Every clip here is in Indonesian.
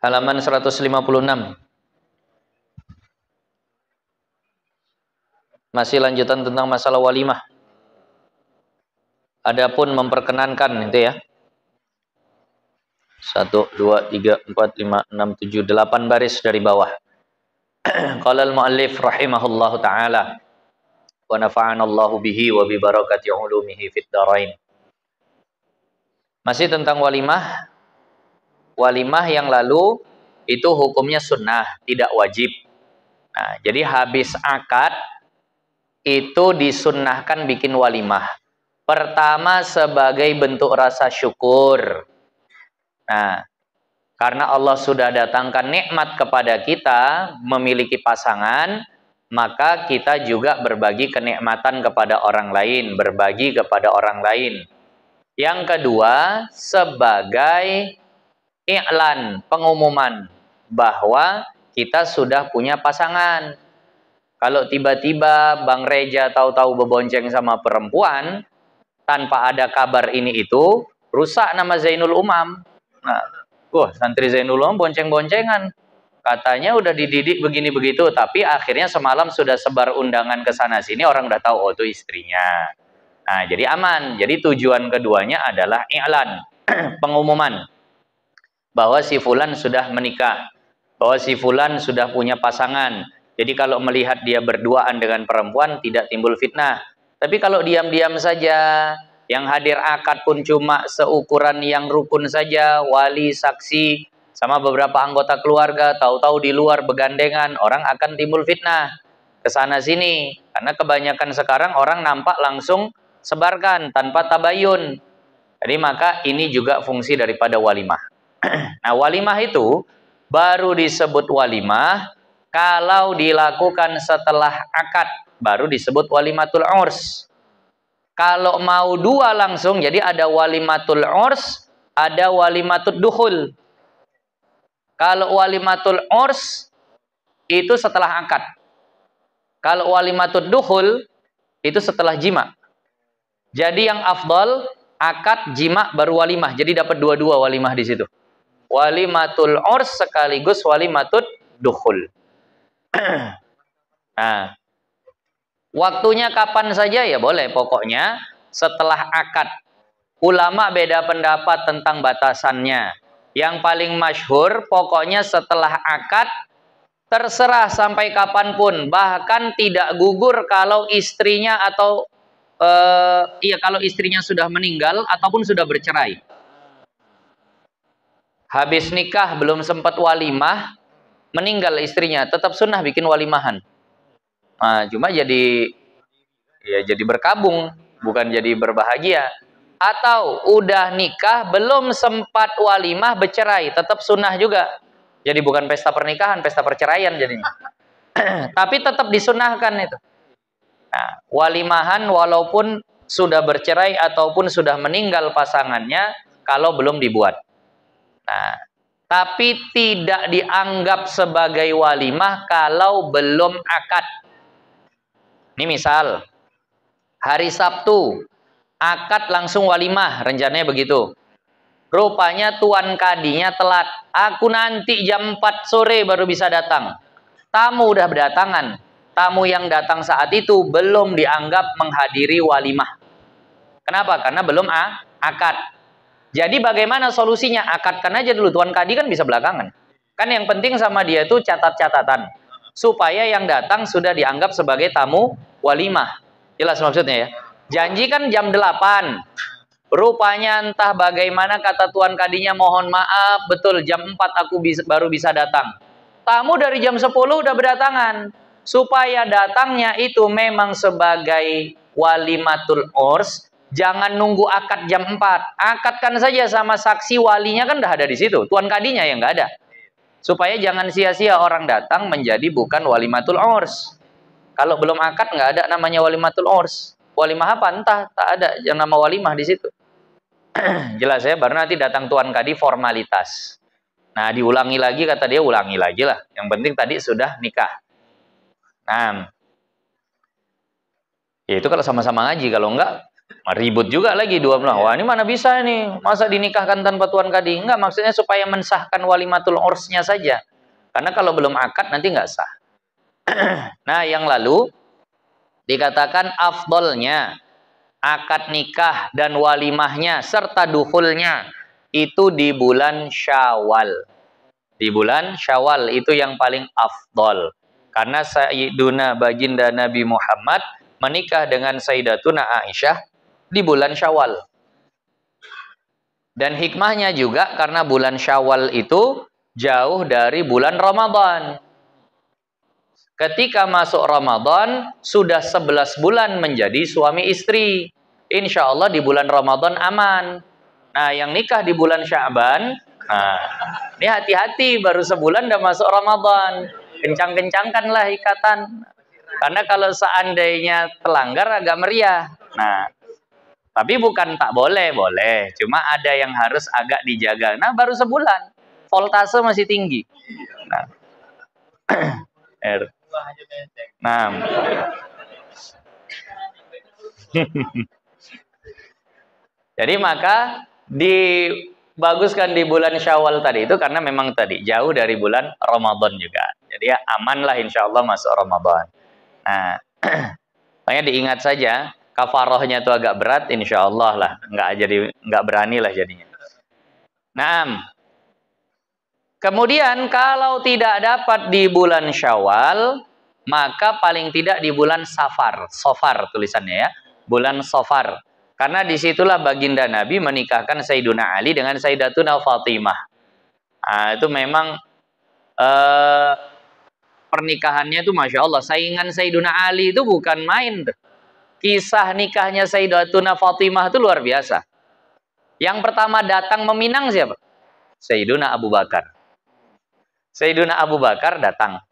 halaman 156. Masih lanjutan tentang masalah walimah. Adapun memperkenankan itu ya. 1 2 3 4 5 6 7 8 baris dari bawah. Qala al-muallif rahimahullahu taala wa nafa'ana Allahu bihi wa bi barakati ulumihi fid darain. Masih tentang walimah, walimah yang lalu itu hukumnya sunnah, tidak wajib. Nah, jadi habis akad itu disunnahkan bikin walimah. Pertama sebagai bentuk rasa syukur. Nah, karena Allah sudah datangkan nikmat kepada kita memiliki pasangan, maka kita juga berbagi kenikmatan kepada orang lain, berbagi kepada orang lain. Yang kedua, sebagai i'lan, pengumuman bahwa kita sudah punya pasangan. Kalau tiba-tiba Bang Reja tahu-tahu berbonceng sama perempuan tanpa ada kabar ini itu, rusak nama Zainul Umam. Nah, wah santri Zainul Umam bonceng-boncengan. Katanya udah dididik begini begitu, tapi akhirnya semalam sudah sebar undangan ke sana sini orang udah tahu oh itu istrinya. Nah, jadi aman. Jadi tujuan keduanya adalah i'lan, pengumuman bahwa si fulan sudah menikah, bahwa si fulan sudah punya pasangan. Jadi kalau melihat dia berduaan dengan perempuan tidak timbul fitnah. Tapi kalau diam-diam saja, yang hadir akad pun cuma seukuran yang rukun saja, wali, saksi, sama beberapa anggota keluarga, tahu-tahu di luar begandengan, orang akan timbul fitnah ke sana sini. Karena kebanyakan sekarang orang nampak langsung sebarkan tanpa tabayun. Jadi maka ini juga fungsi daripada walimah. Nah, walimah itu baru disebut walimah kalau dilakukan setelah akad, baru disebut walimatul urs. Kalau mau dua langsung, jadi ada walimatul urs, ada walimatul duhul. Kalau walimatul urs, itu setelah akad. Kalau walimatul duhul, itu setelah jima. Jadi yang afdol, akad, jima, baru walimah. Jadi dapat dua-dua walimah di situ walimatul urs sekaligus walimatul dukhul. nah, waktunya kapan saja ya boleh pokoknya setelah akad. Ulama beda pendapat tentang batasannya. Yang paling masyhur pokoknya setelah akad terserah sampai kapanpun bahkan tidak gugur kalau istrinya atau uh, iya kalau istrinya sudah meninggal ataupun sudah bercerai habis nikah belum sempat walimah, meninggal istrinya, tetap sunnah bikin walimahan. Nah, cuma jadi ya jadi berkabung, bukan jadi berbahagia. Atau udah nikah belum sempat walimah bercerai, tetap sunnah juga. Jadi bukan pesta pernikahan, pesta perceraian jadinya. Tapi tetap disunahkan itu. Nah, walimahan walaupun sudah bercerai ataupun sudah meninggal pasangannya kalau belum dibuat. Nah, tapi tidak dianggap sebagai walimah kalau belum akad. Ini misal, hari Sabtu, akad langsung walimah, rencananya begitu. Rupanya tuan kadinya telat. Aku nanti jam 4 sore baru bisa datang. Tamu udah berdatangan. Tamu yang datang saat itu belum dianggap menghadiri walimah. Kenapa? Karena belum akad. Jadi bagaimana solusinya? Akadkan aja dulu. Tuan Kadi kan bisa belakangan. Kan yang penting sama dia itu catat-catatan. Supaya yang datang sudah dianggap sebagai tamu walimah. Jelas maksudnya ya. Janji kan jam 8. Rupanya entah bagaimana kata Tuan Kadinya mohon maaf. Betul jam 4 aku bisa, baru bisa datang. Tamu dari jam 10 udah berdatangan. Supaya datangnya itu memang sebagai walimatul ors Jangan nunggu akad jam 4. Akadkan saja sama saksi walinya kan udah ada di situ. Tuan kadinya yang nggak ada. Supaya jangan sia-sia orang datang menjadi bukan walimatul ors. Kalau belum akad nggak ada namanya walimatul ors. Walimah apa? Entah. Tak ada yang nama walimah di situ. Jelas ya, baru nanti datang Tuan Kadi formalitas. Nah, diulangi lagi kata dia ulangi lagi lah. Yang penting tadi sudah nikah. Nah, ya itu kalau sama-sama ngaji, kalau enggak ribut juga lagi dua belah. Iya. Wah ini mana bisa ini? Masa dinikahkan tanpa tuan kadi? Enggak, maksudnya supaya mensahkan walimatul orsnya saja. Karena kalau belum akad nanti enggak sah. nah yang lalu dikatakan afdolnya akad nikah dan walimahnya serta duhulnya itu di bulan syawal. Di bulan syawal itu yang paling afdol. Karena Sayyiduna Baginda Nabi Muhammad menikah dengan Sayyidatuna Aisyah di bulan Syawal. Dan hikmahnya juga karena bulan Syawal itu jauh dari bulan Ramadan. Ketika masuk Ramadan, sudah 11 bulan menjadi suami istri. Insya Allah di bulan Ramadan aman. Nah, yang nikah di bulan Syaban, nah, ini hati-hati baru sebulan udah masuk Ramadan. Kencang-kencangkanlah ikatan. Karena kalau seandainya telanggar agak meriah. Nah, tapi bukan tak boleh, boleh. Cuma ada yang harus agak dijaga. Nah, baru sebulan. Voltase masih tinggi. Nah. R. Nah. Jadi maka dibaguskan di bulan Syawal tadi itu karena memang tadi jauh dari bulan Ramadan juga. Jadi ya amanlah insya Allah masuk Ramadan. Nah, makanya diingat saja kafarohnya itu agak berat, insya Allah lah, nggak jadi nggak berani lah jadinya. Nah, kemudian kalau tidak dapat di bulan Syawal, maka paling tidak di bulan Safar, Sofar tulisannya ya, bulan Sofar. Karena disitulah baginda Nabi menikahkan Sayyiduna Ali dengan Sayyidatuna Fatimah. Nah, itu memang eh, pernikahannya itu Masya Allah. Saingan Sayyiduna Ali itu bukan main. Tuh kisah nikahnya Sayyidatuna Fatimah itu luar biasa. Yang pertama datang meminang siapa? Sayyiduna Abu Bakar. Sayyiduna Abu Bakar datang.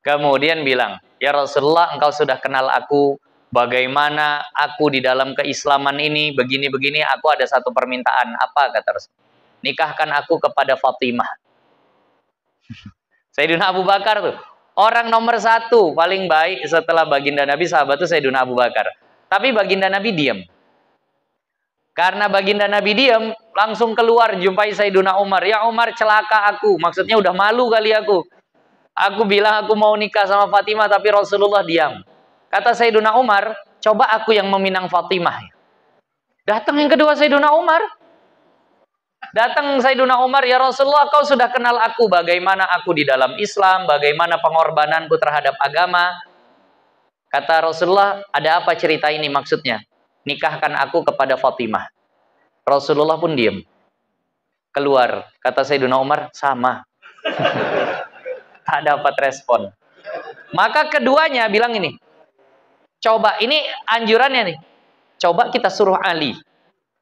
Kemudian bilang, Ya Rasulullah engkau sudah kenal aku, bagaimana aku di dalam keislaman ini, begini-begini, aku ada satu permintaan. Apa kata Rasul? Nikahkan aku kepada Fatimah. Sayyiduna Abu Bakar tuh, Orang nomor satu paling baik setelah baginda Nabi sahabat itu Sayyidina Abu Bakar. Tapi baginda Nabi diam. Karena baginda Nabi diam, langsung keluar jumpai Sayyidina Umar. Ya Umar celaka aku, maksudnya udah malu kali aku. Aku bilang aku mau nikah sama Fatimah tapi Rasulullah diam. Kata Sayyidina Umar, coba aku yang meminang Fatimah. Datang yang kedua Sayyidina Umar, Datang Sayyiduna Umar, ya Rasulullah kau sudah kenal aku, bagaimana aku di dalam Islam, bagaimana pengorbananku terhadap agama. Kata Rasulullah, ada apa cerita ini maksudnya? Nikahkan aku kepada Fatimah. Rasulullah pun diam. Keluar, kata Sayyiduna Umar, sama. tak dapat respon. Maka keduanya bilang ini, coba ini anjurannya nih, coba kita suruh Ali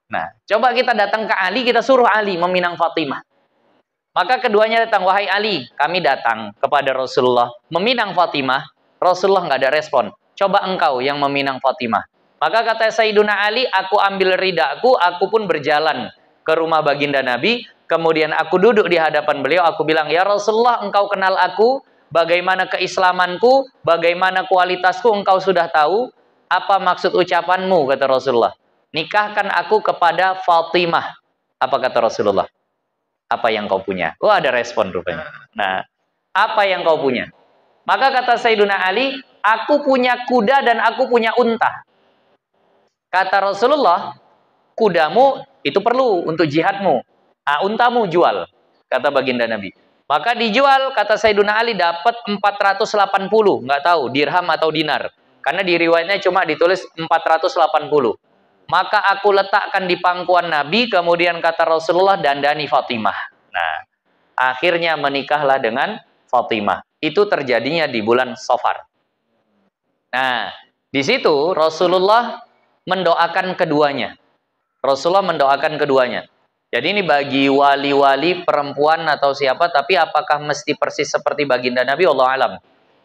Nah, coba kita datang ke Ali, kita suruh Ali meminang Fatimah. Maka keduanya datang, wahai Ali, kami datang kepada Rasulullah meminang Fatimah. Rasulullah nggak ada respon. Coba engkau yang meminang Fatimah. Maka kata Sayyiduna Ali, aku ambil ridaku, aku pun berjalan ke rumah baginda Nabi. Kemudian aku duduk di hadapan beliau, aku bilang, Ya Rasulullah, engkau kenal aku, bagaimana keislamanku, bagaimana kualitasku, engkau sudah tahu. Apa maksud ucapanmu, kata Rasulullah nikahkan aku kepada Fatimah. Apa kata Rasulullah? Apa yang kau punya? Oh ada respon rupanya. Nah, apa yang kau punya? Maka kata Sayyiduna Ali, aku punya kuda dan aku punya unta. Kata Rasulullah, kudamu itu perlu untuk jihadmu. Ah, untamu jual, kata baginda Nabi. Maka dijual, kata Sayyiduna Ali, dapat 480. Nggak tahu, dirham atau dinar. Karena di riwayatnya cuma ditulis 480 maka aku letakkan di pangkuan Nabi, kemudian kata Rasulullah, dandani Fatimah. Nah, akhirnya menikahlah dengan Fatimah. Itu terjadinya di bulan Safar. Nah, di situ Rasulullah mendoakan keduanya. Rasulullah mendoakan keduanya. Jadi ini bagi wali-wali perempuan atau siapa, tapi apakah mesti persis seperti baginda Nabi? Allah alam.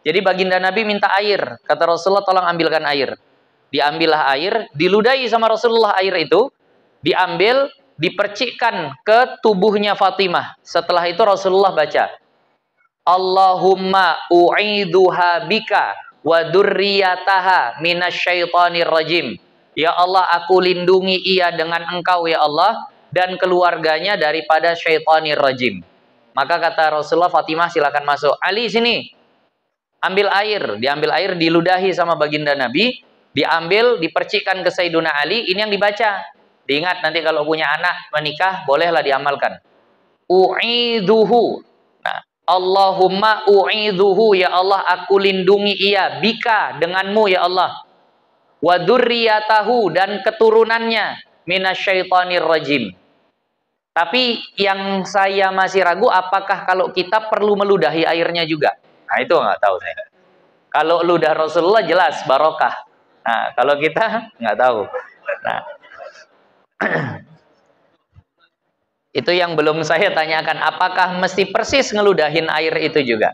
Jadi baginda Nabi minta air. Kata Rasulullah, tolong ambilkan air diambillah air, diludahi sama Rasulullah air itu, diambil, dipercikkan ke tubuhnya Fatimah. Setelah itu Rasulullah baca, Allahumma u'idhuha bika wa durriyataha minasyaitonir rajim. Ya Allah, aku lindungi ia dengan engkau ya Allah, dan keluarganya daripada syaitanir rajim. Maka kata Rasulullah, Fatimah silakan masuk. Ali sini, ambil air. Diambil air, diludahi sama baginda Nabi diambil, dipercikan ke Sayyiduna Ali, ini yang dibaca. Diingat nanti kalau punya anak menikah, bolehlah diamalkan. U'idhuhu. Nah, Allahumma u'idhuhu, ya Allah aku lindungi ia, bika denganmu ya Allah. Wadurriyatahu dan keturunannya minasyaitanir rajim. Tapi yang saya masih ragu apakah kalau kita perlu meludahi airnya juga? Nah itu nggak tahu saya. Kalau ludah Rasulullah jelas barokah. Nah, kalau kita nggak tahu. Nah, itu yang belum saya tanyakan, apakah mesti persis ngeludahin air itu juga?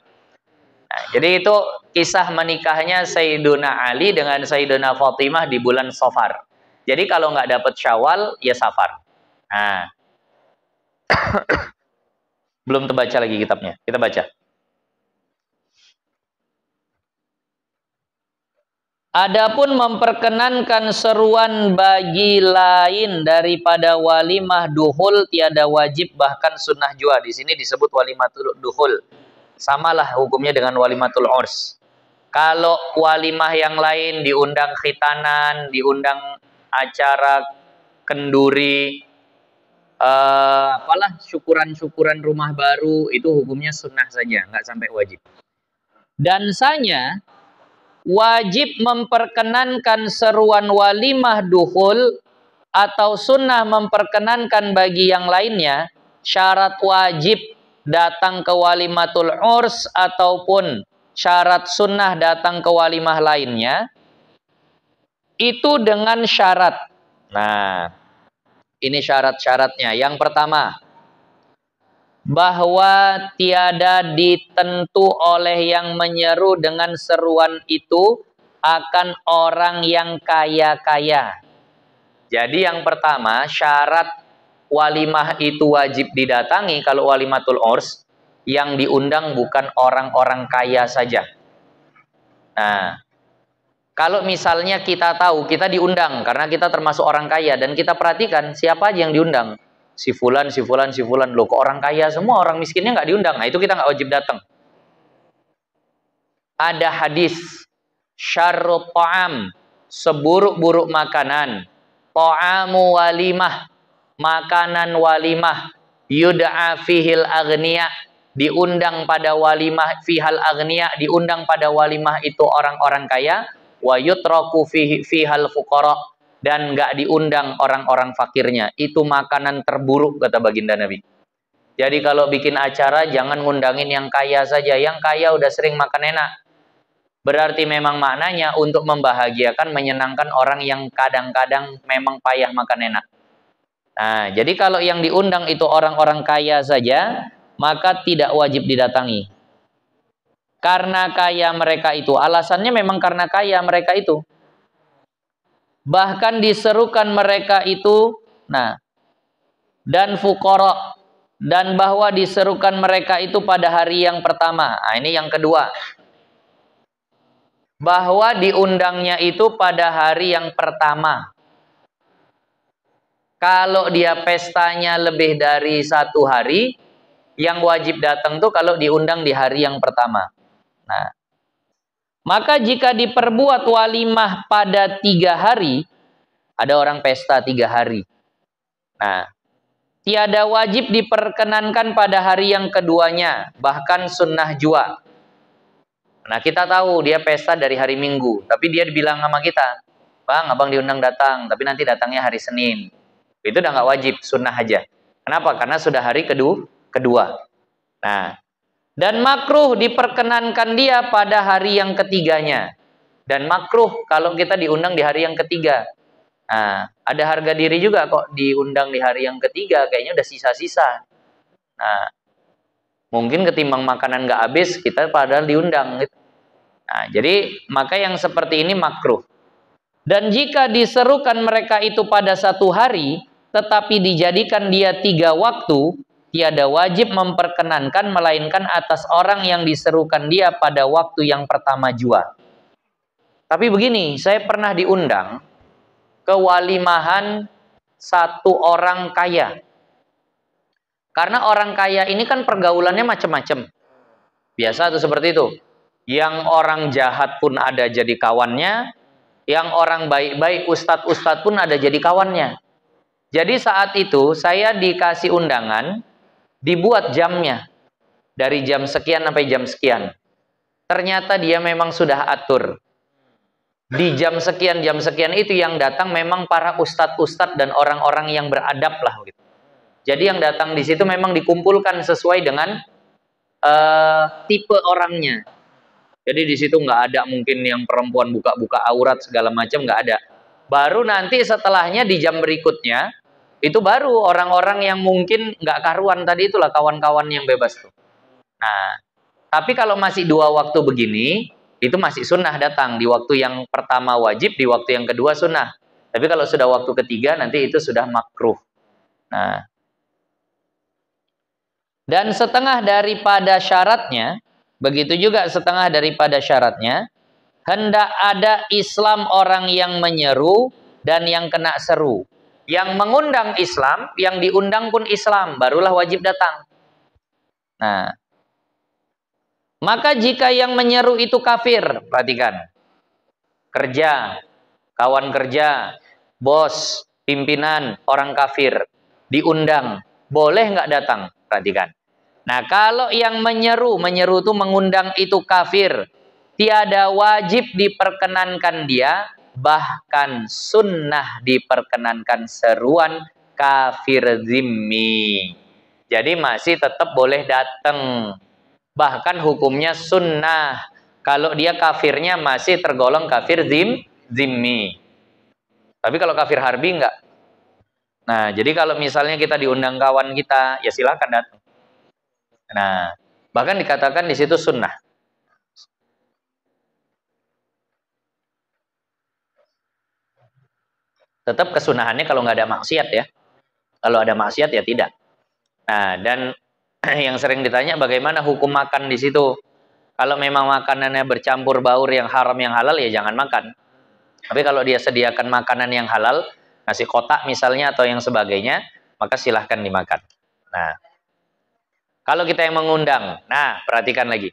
Nah, jadi itu kisah menikahnya Sayyiduna Ali dengan Sayyiduna Fatimah di bulan Safar. Jadi kalau nggak dapat syawal, ya Safar. Nah. belum terbaca lagi kitabnya, kita baca. Adapun memperkenankan seruan bagi lain daripada walimah duhul tiada wajib bahkan sunnah jua. Di sini disebut walimatul duhul. Samalah hukumnya dengan walimatul urs. Kalau walimah yang lain diundang khitanan, diundang acara kenduri, uh, apalah syukuran-syukuran rumah baru itu hukumnya sunnah saja, nggak sampai wajib. dan sanya wajib memperkenankan seruan walimah duhul atau sunnah memperkenankan bagi yang lainnya syarat wajib datang ke walimatul urs ataupun syarat sunnah datang ke walimah lainnya itu dengan syarat. Nah, ini syarat-syaratnya. Yang pertama, bahwa tiada ditentu oleh yang menyeru dengan seruan itu akan orang yang kaya-kaya. Jadi yang pertama syarat walimah itu wajib didatangi kalau walimatul ors yang diundang bukan orang-orang kaya saja. Nah, kalau misalnya kita tahu kita diundang karena kita termasuk orang kaya dan kita perhatikan siapa aja yang diundang si fulan, si fulan, si fulan. Loh, kok orang kaya semua, orang miskinnya nggak diundang. Nah, itu kita nggak wajib datang. Ada hadis syarru ta'am, seburuk-buruk makanan. Ta'amu walimah, makanan walimah. Yud'a fihil agniya, diundang pada walimah fihal agniya, diundang pada walimah itu orang-orang kaya. Wa yutraku fihal dan nggak diundang orang-orang fakirnya. Itu makanan terburuk kata baginda Nabi. Jadi kalau bikin acara jangan ngundangin yang kaya saja. Yang kaya udah sering makan enak. Berarti memang maknanya untuk membahagiakan, menyenangkan orang yang kadang-kadang memang payah makan enak. Nah, jadi kalau yang diundang itu orang-orang kaya saja, maka tidak wajib didatangi. Karena kaya mereka itu, alasannya memang karena kaya mereka itu bahkan diserukan mereka itu nah dan fukoro dan bahwa diserukan mereka itu pada hari yang pertama. Nah, ini yang kedua. Bahwa diundangnya itu pada hari yang pertama. Kalau dia pestanya lebih dari satu hari, yang wajib datang tuh kalau diundang di hari yang pertama. Nah, maka jika diperbuat walimah pada tiga hari, ada orang pesta tiga hari. Nah, tiada wajib diperkenankan pada hari yang keduanya, bahkan sunnah jua. Nah, kita tahu dia pesta dari hari Minggu, tapi dia bilang sama kita, Bang, abang diundang datang, tapi nanti datangnya hari Senin. Itu udah nggak wajib, sunnah aja. Kenapa? Karena sudah hari kedua. kedua. Nah, dan makruh diperkenankan dia pada hari yang ketiganya. Dan makruh kalau kita diundang di hari yang ketiga. Nah, ada harga diri juga kok diundang di hari yang ketiga. Kayaknya udah sisa-sisa. Nah, mungkin ketimbang makanan gak habis, kita padahal diundang. Gitu. Nah, jadi maka yang seperti ini makruh. Dan jika diserukan mereka itu pada satu hari, tetapi dijadikan dia tiga waktu, tiada wajib memperkenankan melainkan atas orang yang diserukan dia pada waktu yang pertama jual. Tapi begini, saya pernah diundang ke walimahan satu orang kaya. Karena orang kaya ini kan pergaulannya macam-macam. Biasa tuh seperti itu. Yang orang jahat pun ada jadi kawannya, yang orang baik-baik ustadz-ustadz pun ada jadi kawannya. Jadi saat itu saya dikasih undangan dibuat jamnya dari jam sekian sampai jam sekian. Ternyata dia memang sudah atur. Di jam sekian, jam sekian itu yang datang memang para ustadz-ustadz dan orang-orang yang beradab lah gitu. Jadi yang datang di situ memang dikumpulkan sesuai dengan uh, tipe orangnya. Jadi di situ nggak ada mungkin yang perempuan buka-buka aurat segala macam nggak ada. Baru nanti setelahnya di jam berikutnya itu baru orang-orang yang mungkin nggak karuan tadi itulah kawan-kawan yang bebas tuh. Nah, tapi kalau masih dua waktu begini, itu masih sunnah datang di waktu yang pertama wajib, di waktu yang kedua sunnah. Tapi kalau sudah waktu ketiga nanti itu sudah makruh. Nah, dan setengah daripada syaratnya, begitu juga setengah daripada syaratnya, hendak ada Islam orang yang menyeru dan yang kena seru yang mengundang Islam, yang diundang pun Islam, barulah wajib datang. Nah, maka jika yang menyeru itu kafir, perhatikan. Kerja, kawan kerja, bos, pimpinan, orang kafir, diundang, boleh nggak datang? Perhatikan. Nah, kalau yang menyeru, menyeru itu mengundang itu kafir, tiada wajib diperkenankan dia bahkan sunnah diperkenankan seruan kafir zimmi. Jadi masih tetap boleh datang. Bahkan hukumnya sunnah. Kalau dia kafirnya masih tergolong kafir zim, zimmi. Tapi kalau kafir harbi enggak. Nah, jadi kalau misalnya kita diundang kawan kita, ya silahkan datang. Nah, bahkan dikatakan di situ sunnah. Tetap kesunahannya kalau nggak ada maksiat ya. Kalau ada maksiat ya tidak. Nah, dan yang sering ditanya bagaimana hukum makan di situ. Kalau memang makanannya bercampur baur yang haram yang halal ya jangan makan. Tapi kalau dia sediakan makanan yang halal, nasi kotak misalnya atau yang sebagainya, maka silahkan dimakan. Nah, kalau kita yang mengundang, nah perhatikan lagi.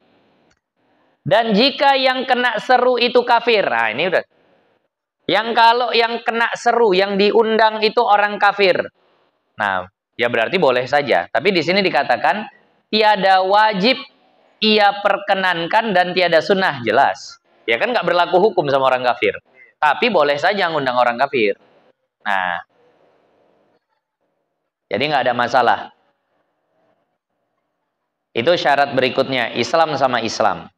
Dan jika yang kena seru itu kafir, nah ini udah yang kalau yang kena seru, yang diundang itu orang kafir. Nah, ya berarti boleh saja. Tapi di sini dikatakan tiada wajib ia perkenankan dan tiada sunnah jelas. Ya kan nggak berlaku hukum sama orang kafir. Tapi boleh saja ngundang orang kafir. Nah, jadi nggak ada masalah. Itu syarat berikutnya, Islam sama Islam.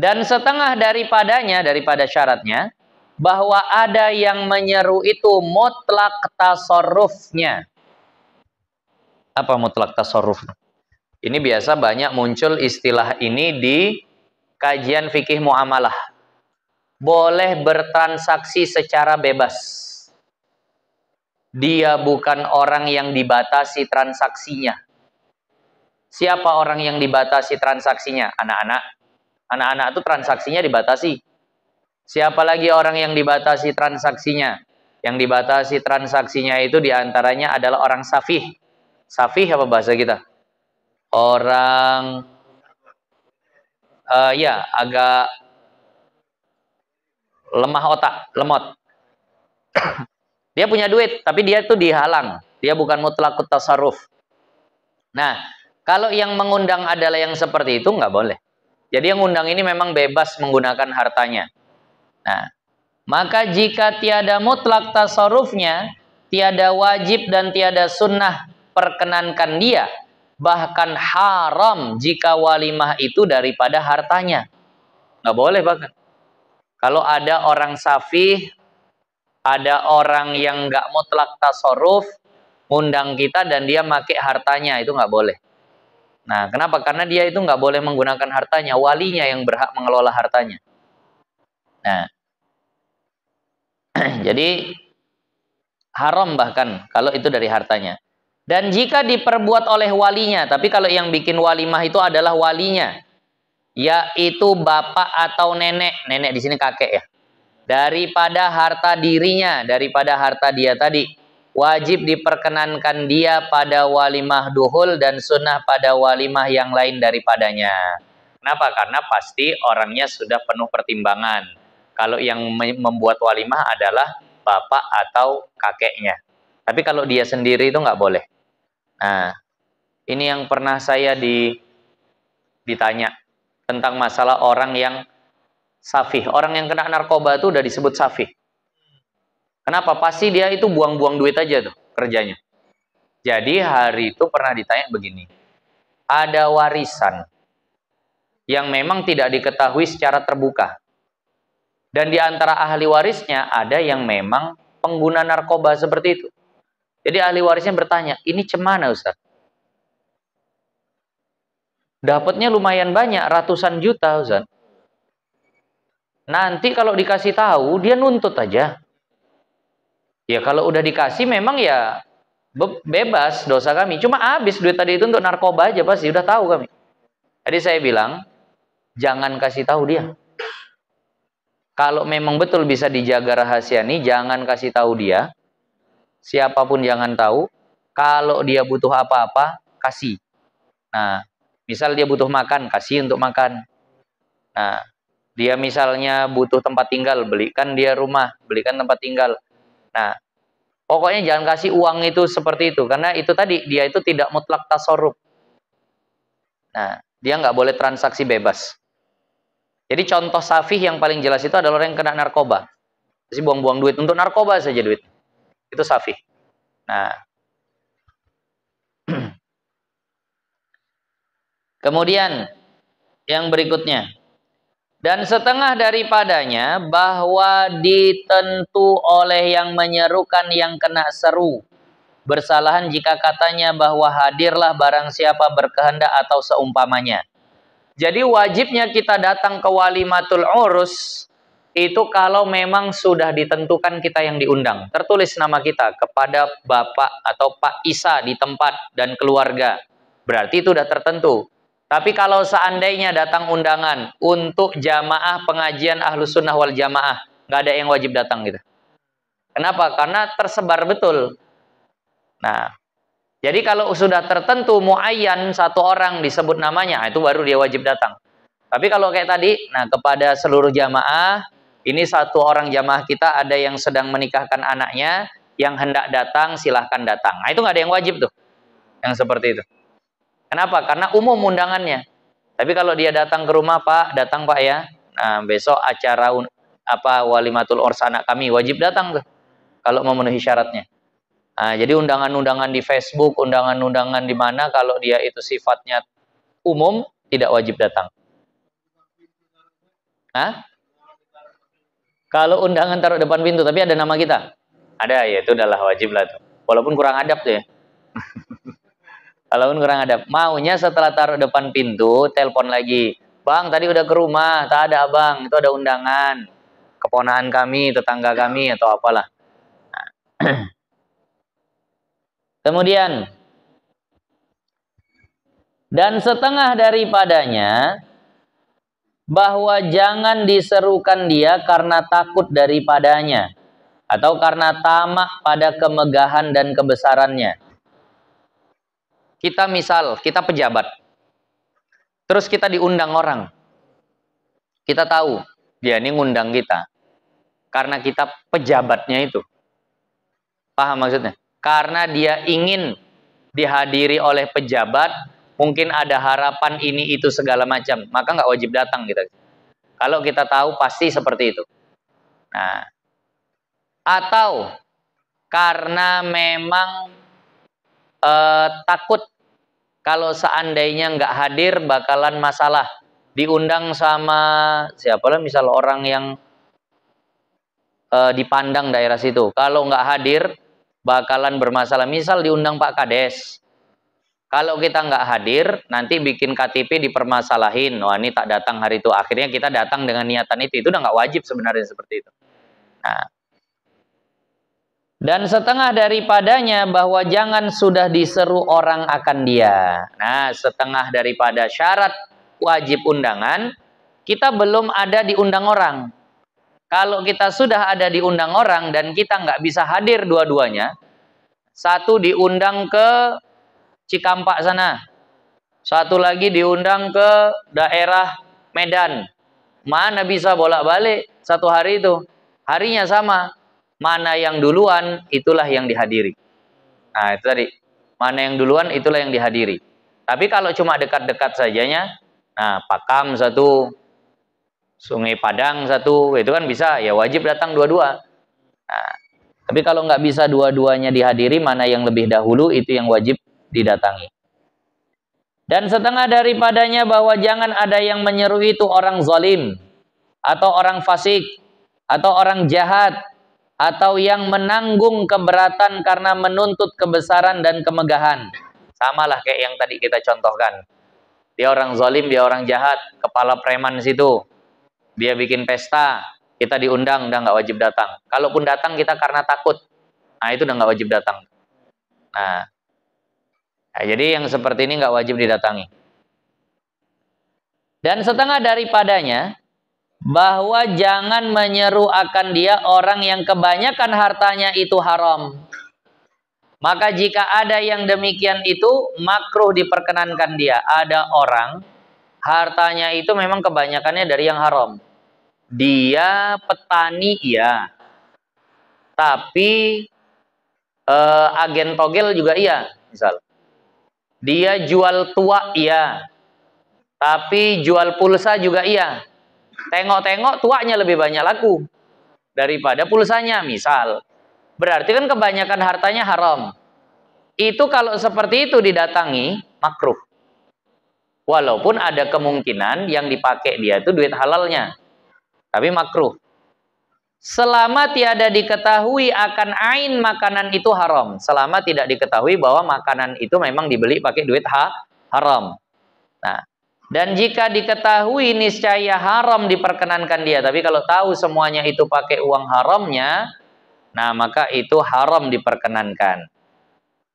Dan setengah daripadanya, daripada syaratnya, bahwa ada yang menyeru itu mutlak tasorufnya. Apa mutlak tasoruf? Ini biasa banyak muncul istilah ini di kajian fikih muamalah. Boleh bertransaksi secara bebas. Dia bukan orang yang dibatasi transaksinya. Siapa orang yang dibatasi transaksinya? Anak-anak. Anak-anak itu transaksinya dibatasi Siapa lagi orang yang dibatasi transaksinya? Yang dibatasi transaksinya itu diantaranya adalah orang safih. Safih apa bahasa kita? Orang uh, ya agak lemah otak, lemot. dia punya duit, tapi dia itu dihalang. Dia bukan mutlak tasarruf. Nah, kalau yang mengundang adalah yang seperti itu, nggak boleh. Jadi yang undang ini memang bebas menggunakan hartanya. Nah, maka jika tiada mutlak tasarufnya, tiada wajib dan tiada sunnah perkenankan dia, bahkan haram jika walimah itu daripada hartanya. Nggak boleh bahkan. Kalau ada orang safih, ada orang yang nggak mutlak tasoruf, undang kita dan dia make hartanya, itu nggak boleh. Nah, kenapa? Karena dia itu nggak boleh menggunakan hartanya, walinya yang berhak mengelola hartanya. Nah, jadi haram bahkan kalau itu dari hartanya. Dan jika diperbuat oleh walinya, tapi kalau yang bikin walimah itu adalah walinya, yaitu bapak atau nenek, nenek di sini kakek ya. Daripada harta dirinya, daripada harta dia tadi, wajib diperkenankan dia pada walimah duhul dan sunnah pada walimah yang lain daripadanya. Kenapa? Karena pasti orangnya sudah penuh pertimbangan kalau yang membuat walimah adalah bapak atau kakeknya. Tapi kalau dia sendiri itu nggak boleh. Nah, ini yang pernah saya di, ditanya tentang masalah orang yang safih. Orang yang kena narkoba itu udah disebut safih. Kenapa? Pasti dia itu buang-buang duit aja tuh kerjanya. Jadi hari itu pernah ditanya begini. Ada warisan yang memang tidak diketahui secara terbuka. Dan di antara ahli warisnya ada yang memang pengguna narkoba seperti itu. Jadi ahli warisnya bertanya, ini cemana Ustaz? Dapatnya lumayan banyak, ratusan juta Ustaz. Nanti kalau dikasih tahu, dia nuntut aja. Ya kalau udah dikasih memang ya bebas dosa kami. Cuma habis duit tadi itu untuk narkoba aja pasti, udah tahu kami. Jadi saya bilang, jangan kasih tahu dia. Kalau memang betul bisa dijaga rahasia ini, jangan kasih tahu dia. Siapapun jangan tahu. Kalau dia butuh apa-apa, kasih. Nah, misal dia butuh makan, kasih untuk makan. Nah, dia misalnya butuh tempat tinggal, belikan dia rumah, belikan tempat tinggal. Nah, pokoknya jangan kasih uang itu seperti itu karena itu tadi dia itu tidak mutlak tasorup. Nah, dia nggak boleh transaksi bebas. Jadi contoh safih yang paling jelas itu adalah orang yang kena narkoba. si buang-buang duit untuk narkoba saja duit. Itu safih. Nah. Kemudian yang berikutnya. Dan setengah daripadanya bahwa ditentu oleh yang menyerukan yang kena seru. Bersalahan jika katanya bahwa hadirlah barang siapa berkehendak atau seumpamanya jadi wajibnya kita datang ke walimatul urus itu kalau memang sudah ditentukan kita yang diundang. Tertulis nama kita kepada Bapak atau Pak Isa di tempat dan keluarga. Berarti itu sudah tertentu. Tapi kalau seandainya datang undangan untuk jamaah pengajian ahlus sunnah wal jamaah, nggak ada yang wajib datang gitu. Kenapa? Karena tersebar betul. Nah, jadi kalau sudah tertentu muayyan satu orang disebut namanya, itu baru dia wajib datang. Tapi kalau kayak tadi, nah kepada seluruh jamaah, ini satu orang jamaah kita ada yang sedang menikahkan anaknya, yang hendak datang silahkan datang. Nah itu nggak ada yang wajib tuh, yang seperti itu. Kenapa? Karena umum undangannya. Tapi kalau dia datang ke rumah Pak, datang Pak ya. Nah besok acara apa walimatul ors anak kami wajib datang tuh, kalau memenuhi syaratnya. Nah, jadi undangan-undangan di Facebook, undangan-undangan di mana kalau dia itu sifatnya umum tidak wajib datang. Hah? Kalau undangan taruh depan pintu tapi ada nama kita. Ada ya itu adalah wajib lah tuh. Walaupun kurang adab tuh ya. Walaupun kurang adab. Maunya setelah taruh depan pintu telepon lagi. Bang tadi udah ke rumah, tak ada abang, itu ada undangan. Keponahan kami, tetangga kami atau apalah. Nah. Kemudian dan setengah daripadanya bahwa jangan diserukan dia karena takut daripadanya atau karena tamak pada kemegahan dan kebesarannya. Kita misal, kita pejabat. Terus kita diundang orang. Kita tahu dia ini ngundang kita karena kita pejabatnya itu. Paham maksudnya? karena dia ingin dihadiri oleh pejabat, mungkin ada harapan ini itu segala macam, maka nggak wajib datang gitu. Kalau kita tahu pasti seperti itu. Nah, atau karena memang eh, takut kalau seandainya nggak hadir bakalan masalah diundang sama siapa siapalah misal orang yang eh, dipandang daerah situ kalau nggak hadir bakalan bermasalah. Misal diundang Pak Kades. Kalau kita nggak hadir, nanti bikin KTP dipermasalahin. Wah ini tak datang hari itu. Akhirnya kita datang dengan niatan itu. Itu udah nggak wajib sebenarnya seperti itu. Nah. Dan setengah daripadanya bahwa jangan sudah diseru orang akan dia. Nah, setengah daripada syarat wajib undangan, kita belum ada diundang orang. Kalau kita sudah ada diundang orang dan kita nggak bisa hadir dua-duanya, satu diundang ke Cikampak sana, satu lagi diundang ke daerah Medan. Mana bisa bolak-balik satu hari itu? Harinya sama. Mana yang duluan, itulah yang dihadiri. Nah, itu tadi. Mana yang duluan, itulah yang dihadiri. Tapi kalau cuma dekat-dekat sajanya, nah, Pakam satu, Sungai Padang satu, itu kan bisa ya wajib datang dua-dua. Nah, tapi kalau nggak bisa dua-duanya dihadiri, mana yang lebih dahulu itu yang wajib didatangi. Dan setengah daripadanya bahwa jangan ada yang menyeru itu orang zalim atau orang fasik atau orang jahat atau yang menanggung keberatan karena menuntut kebesaran dan kemegahan. Sama lah kayak yang tadi kita contohkan. Dia orang zalim, dia orang jahat, kepala preman situ dia bikin pesta, kita diundang udah nggak wajib datang. Kalaupun datang kita karena takut, nah itu udah nggak wajib datang. Nah, nah jadi yang seperti ini nggak wajib didatangi. Dan setengah daripadanya bahwa jangan menyeru akan dia orang yang kebanyakan hartanya itu haram. Maka jika ada yang demikian itu makruh diperkenankan dia. Ada orang hartanya itu memang kebanyakannya dari yang haram. Dia petani iya. Tapi eh, agen togel juga iya, misal. Dia jual tua iya. Tapi jual pulsa juga iya. Tengok-tengok tuanya lebih banyak laku daripada pulsanya, misal. Berarti kan kebanyakan hartanya haram. Itu kalau seperti itu didatangi makruh. Walaupun ada kemungkinan yang dipakai dia itu duit halalnya. Tapi makruh. Selama tiada diketahui akan ain makanan itu haram. Selama tidak diketahui bahwa makanan itu memang dibeli pakai duit ha haram. Nah, dan jika diketahui niscaya haram diperkenankan dia. Tapi kalau tahu semuanya itu pakai uang haramnya, nah maka itu haram diperkenankan.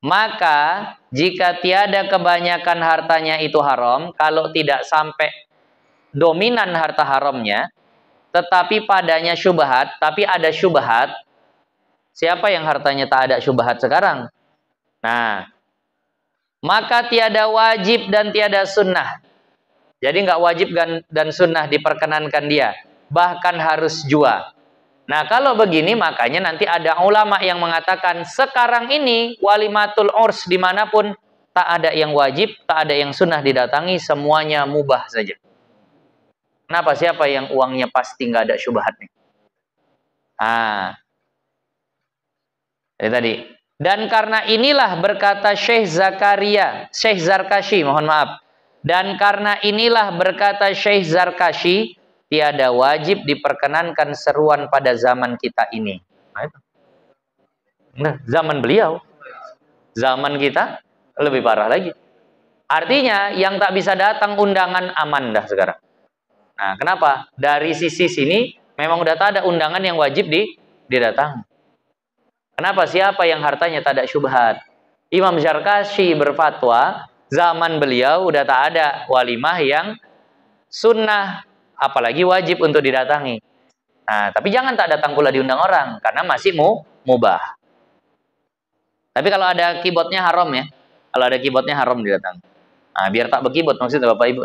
Maka jika tiada kebanyakan hartanya itu haram, kalau tidak sampai dominan harta haramnya, tetapi padanya syubhat, tapi ada syubhat, siapa yang hartanya tak ada syubhat sekarang? Nah, maka tiada wajib dan tiada sunnah. Jadi nggak wajib dan sunnah diperkenankan dia. Bahkan harus jual. Nah, kalau begini makanya nanti ada ulama yang mengatakan sekarang ini walimatul urs dimanapun tak ada yang wajib, tak ada yang sunnah didatangi, semuanya mubah saja. Kenapa siapa yang uangnya pasti nggak ada syubhatnya? Ah, jadi tadi. Dan karena inilah berkata Syekh Zakaria, Syekh Zarkashi, mohon maaf. Dan karena inilah berkata Syekh Zarkashi, tiada wajib diperkenankan seruan pada zaman kita ini. Nah, nah, zaman beliau, zaman kita lebih parah lagi. Artinya yang tak bisa datang undangan aman dah sekarang. Nah, kenapa? Dari sisi sini memang udah tak ada undangan yang wajib di didatang. Kenapa? Siapa yang hartanya tak ada syubhat? Imam Zarkashi berfatwa, zaman beliau udah tak ada walimah yang sunnah apalagi wajib untuk didatangi. Nah, tapi jangan tak datang pula diundang orang karena masih mu mubah. Tapi kalau ada keyboardnya haram ya. Kalau ada keyboardnya haram didatangi. Nah, biar tak berkeyboard maksudnya Bapak Ibu.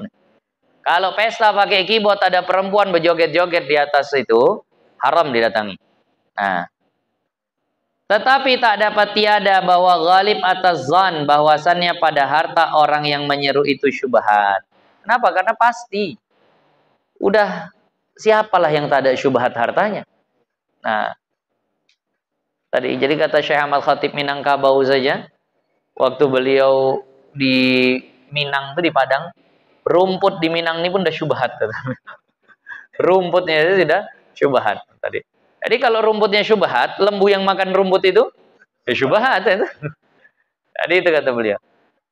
Kalau pesta pakai keyboard ada perempuan berjoget-joget di atas itu, haram didatangi. Nah, tetapi tak dapat tiada bahwa ghalib atas zon bahwasannya pada harta orang yang menyeru itu syubhat. Kenapa? Karena pasti udah siapalah yang tak ada syubhat hartanya. Nah, tadi jadi kata Syekh Ahmad Khatib Minangkabau saja, waktu beliau di Minang itu di Padang, rumput di Minang ini pun udah syubhat. Rumputnya itu sudah syubhat tadi. Jadi kalau rumputnya syubhat, lembu yang makan rumput itu ya syubhat. Ya. Jadi itu kata beliau.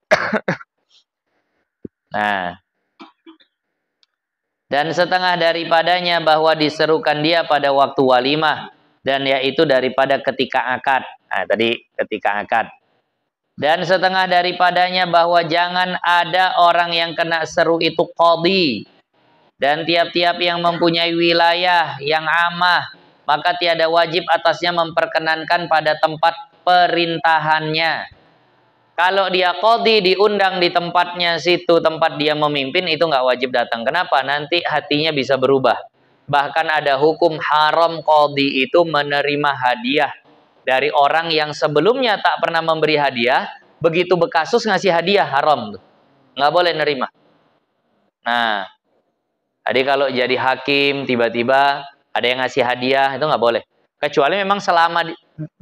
nah, dan setengah daripadanya bahwa diserukan dia pada waktu walimah dan yaitu daripada ketika akad. Nah, tadi ketika akad. Dan setengah daripadanya bahwa jangan ada orang yang kena seru itu qadi. Dan tiap-tiap yang mempunyai wilayah yang amah, maka tiada wajib atasnya memperkenankan pada tempat perintahannya. Kalau dia kodi diundang di tempatnya situ, tempat dia memimpin itu nggak wajib datang. Kenapa? Nanti hatinya bisa berubah. Bahkan ada hukum haram kodi itu menerima hadiah dari orang yang sebelumnya tak pernah memberi hadiah, begitu bekasus ngasih hadiah haram tuh. Nggak boleh nerima. Nah, jadi kalau jadi hakim tiba-tiba ada yang ngasih hadiah itu nggak boleh. Kecuali memang selama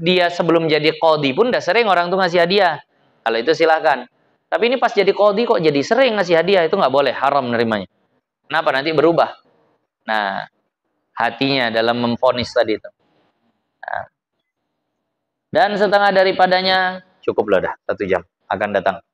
dia sebelum jadi kodi pun udah sering orang tuh ngasih hadiah. Kalau itu silahkan. Tapi ini pas jadi kodi kok jadi sering ngasih hadiah itu nggak boleh haram nerimanya. Kenapa nanti berubah? Nah hatinya dalam memfonis tadi itu. Nah. Dan setengah daripadanya cukup cukuplah dah satu jam akan datang.